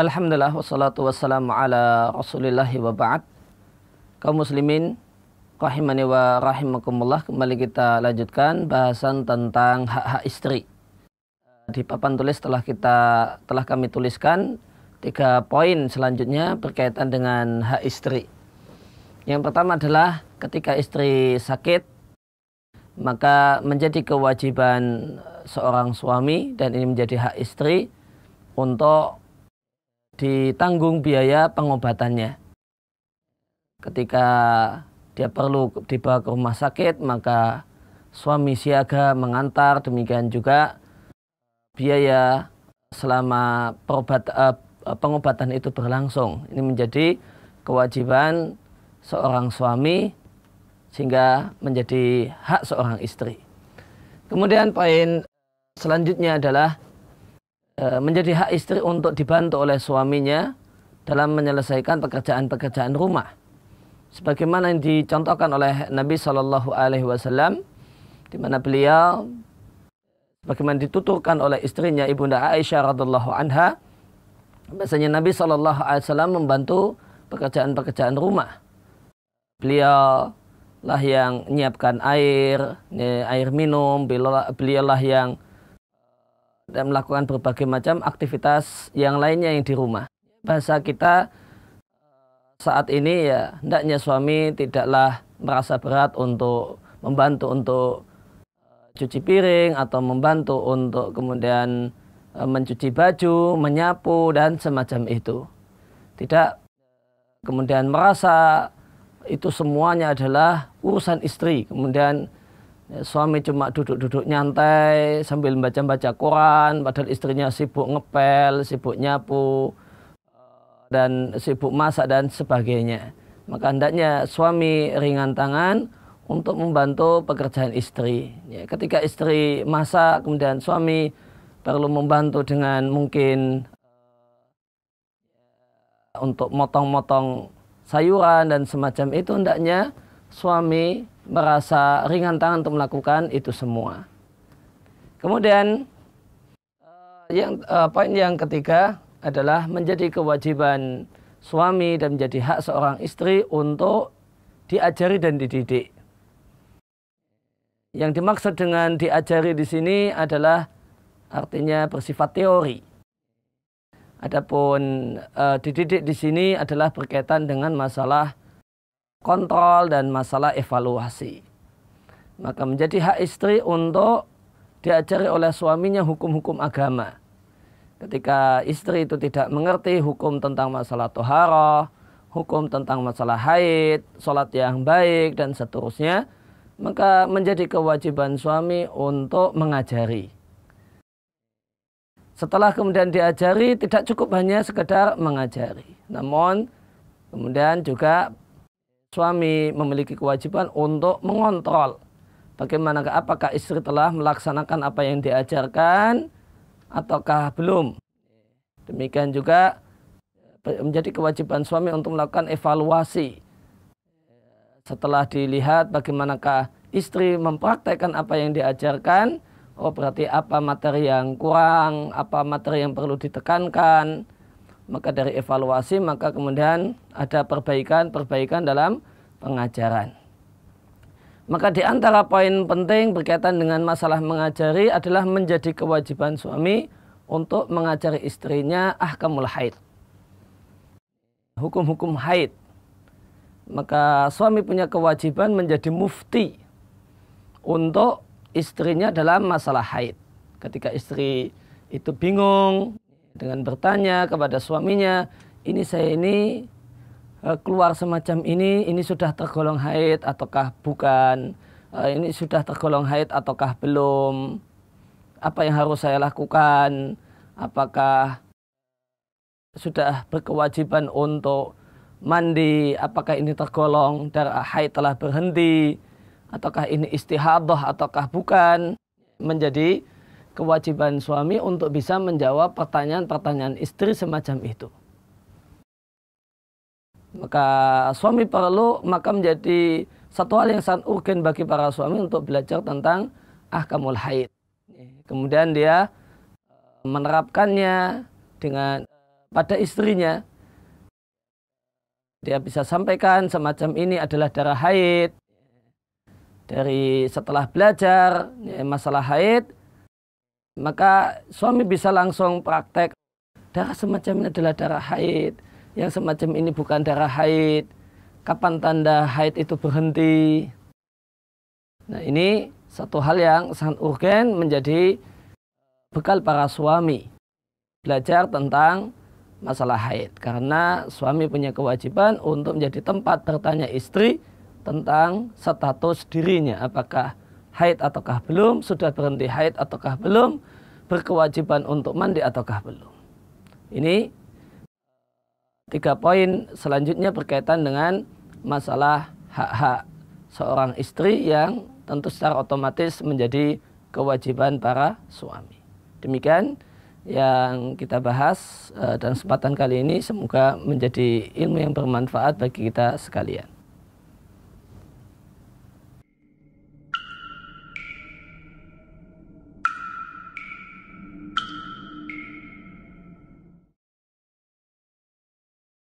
Alhamdulillah wassalatu wassalamu ala rasulillahi wa ba'd Kaum muslimin Rahimani wa rahimakumullah Kembali kita lanjutkan bahasan tentang hak-hak istri Di papan tulis telah kita telah kami tuliskan Tiga poin selanjutnya berkaitan dengan hak istri Yang pertama adalah ketika istri sakit Maka menjadi kewajiban seorang suami Dan ini menjadi hak istri untuk ditanggung biaya pengobatannya. Ketika dia perlu dibawa ke rumah sakit, maka suami siaga mengantar, demikian juga biaya selama perobat, uh, pengobatan itu berlangsung. Ini menjadi kewajiban seorang suami sehingga menjadi hak seorang istri. Kemudian poin selanjutnya adalah Eh, menjadi hak istri untuk dibantu oleh suaminya dalam menyelesaikan pekerjaan-pekerjaan rumah. Sebagaimana yang dicontohkan oleh Nabi Shallallahu Alaihi Wasallam, di mana beliau, bagaimana dituturkan oleh istrinya ibunda Aisyah radhiallahu anha, biasanya Nabi Shallallahu Alaihi Wasallam membantu pekerjaan-pekerjaan rumah. Beliau lah yang menyiapkan air, eh, air minum, beliau lah yang dan melakukan berbagai macam aktivitas yang lainnya yang di rumah. Bahasa kita eh, saat ini ya hendaknya suami tidaklah merasa berat untuk membantu untuk eh, cuci piring atau membantu untuk kemudian eh, mencuci baju, menyapu dan semacam itu. Tidak kemudian merasa itu semuanya adalah urusan istri, kemudian suami cuma duduk-duduk nyantai sambil baca-baca Quran padahal istrinya sibuk ngepel, sibuk nyapu eh, dan sibuk masak dan sebagainya. Maka hendaknya suami ringan tangan untuk membantu pekerjaan istri. Ya, ketika istri masak kemudian suami perlu membantu dengan mungkin eh, untuk motong-motong sayuran dan semacam itu hendaknya suami merasa ringan tangan untuk melakukan itu semua. Kemudian eh, yang uh, poin yang ketiga adalah menjadi kewajiban suami dan menjadi hak seorang istri untuk diajari dan dididik. Yang dimaksud dengan diajari di sini adalah artinya bersifat teori. Adapun uh, dididik di sini adalah berkaitan dengan masalah kontrol dan masalah evaluasi. Maka menjadi hak istri untuk diajari oleh suaminya hukum-hukum agama. Ketika istri itu tidak mengerti hukum tentang masalah toharoh, hukum tentang masalah haid, sholat yang baik, dan seterusnya, maka menjadi kewajiban suami untuk mengajari. Setelah kemudian diajari, tidak cukup hanya sekedar mengajari. Namun, kemudian juga suami memiliki kewajiban untuk mengontrol bagaimana apakah istri telah melaksanakan apa yang diajarkan ataukah belum. Demikian juga eh, menjadi kewajiban suami untuk melakukan evaluasi setelah dilihat bagaimanakah istri mempraktekkan apa yang diajarkan, oh berarti apa materi yang kurang, apa materi yang perlu ditekankan, maka dari evaluasi maka kemudian ada perbaikan-perbaikan dalam pengajaran. Maka di antara poin penting berkaitan dengan masalah mengajari adalah menjadi kewajiban suami untuk mengajari istrinya ahkamul haid. Hukum-hukum haid. Maka suami punya kewajiban menjadi mufti untuk istrinya dalam masalah haid. Ketika istri itu bingung dengan bertanya kepada suaminya, ini saya ini eh, keluar semacam ini, ini sudah tergolong haid ataukah bukan? Eh, ini sudah tergolong haid ataukah belum? Apa yang harus saya lakukan? Apakah sudah berkewajiban untuk mandi? Apakah ini tergolong darah haid telah berhenti? Ataukah ini istihadah ataukah bukan? Menjadi kewajiban suami untuk bisa menjawab pertanyaan-pertanyaan istri semacam itu. Maka suami perlu maka menjadi satu hal yang sangat urgen bagi para suami untuk belajar tentang ahkamul haid. Kemudian dia eh, menerapkannya dengan pada istrinya. Dia bisa sampaikan semacam ini adalah darah haid. Dari setelah belajar ya, masalah haid, maka suami bisa langsung praktek darah semacam ini adalah darah haid. Yang semacam ini bukan darah haid. Kapan tanda haid itu berhenti? Nah ini satu hal yang sangat urgen menjadi bekal para suami. Belajar tentang masalah haid. Karena suami punya kewajiban untuk menjadi tempat bertanya istri tentang status dirinya. Apakah haid ataukah belum, sudah berhenti haid ataukah belum, berkewajiban untuk mandi ataukah belum. Ini tiga poin selanjutnya berkaitan dengan masalah hak-hak seorang istri yang tentu secara otomatis menjadi kewajiban para suami. Demikian yang kita bahas eh, dan kesempatan kali ini semoga menjadi ilmu yang bermanfaat bagi kita sekalian.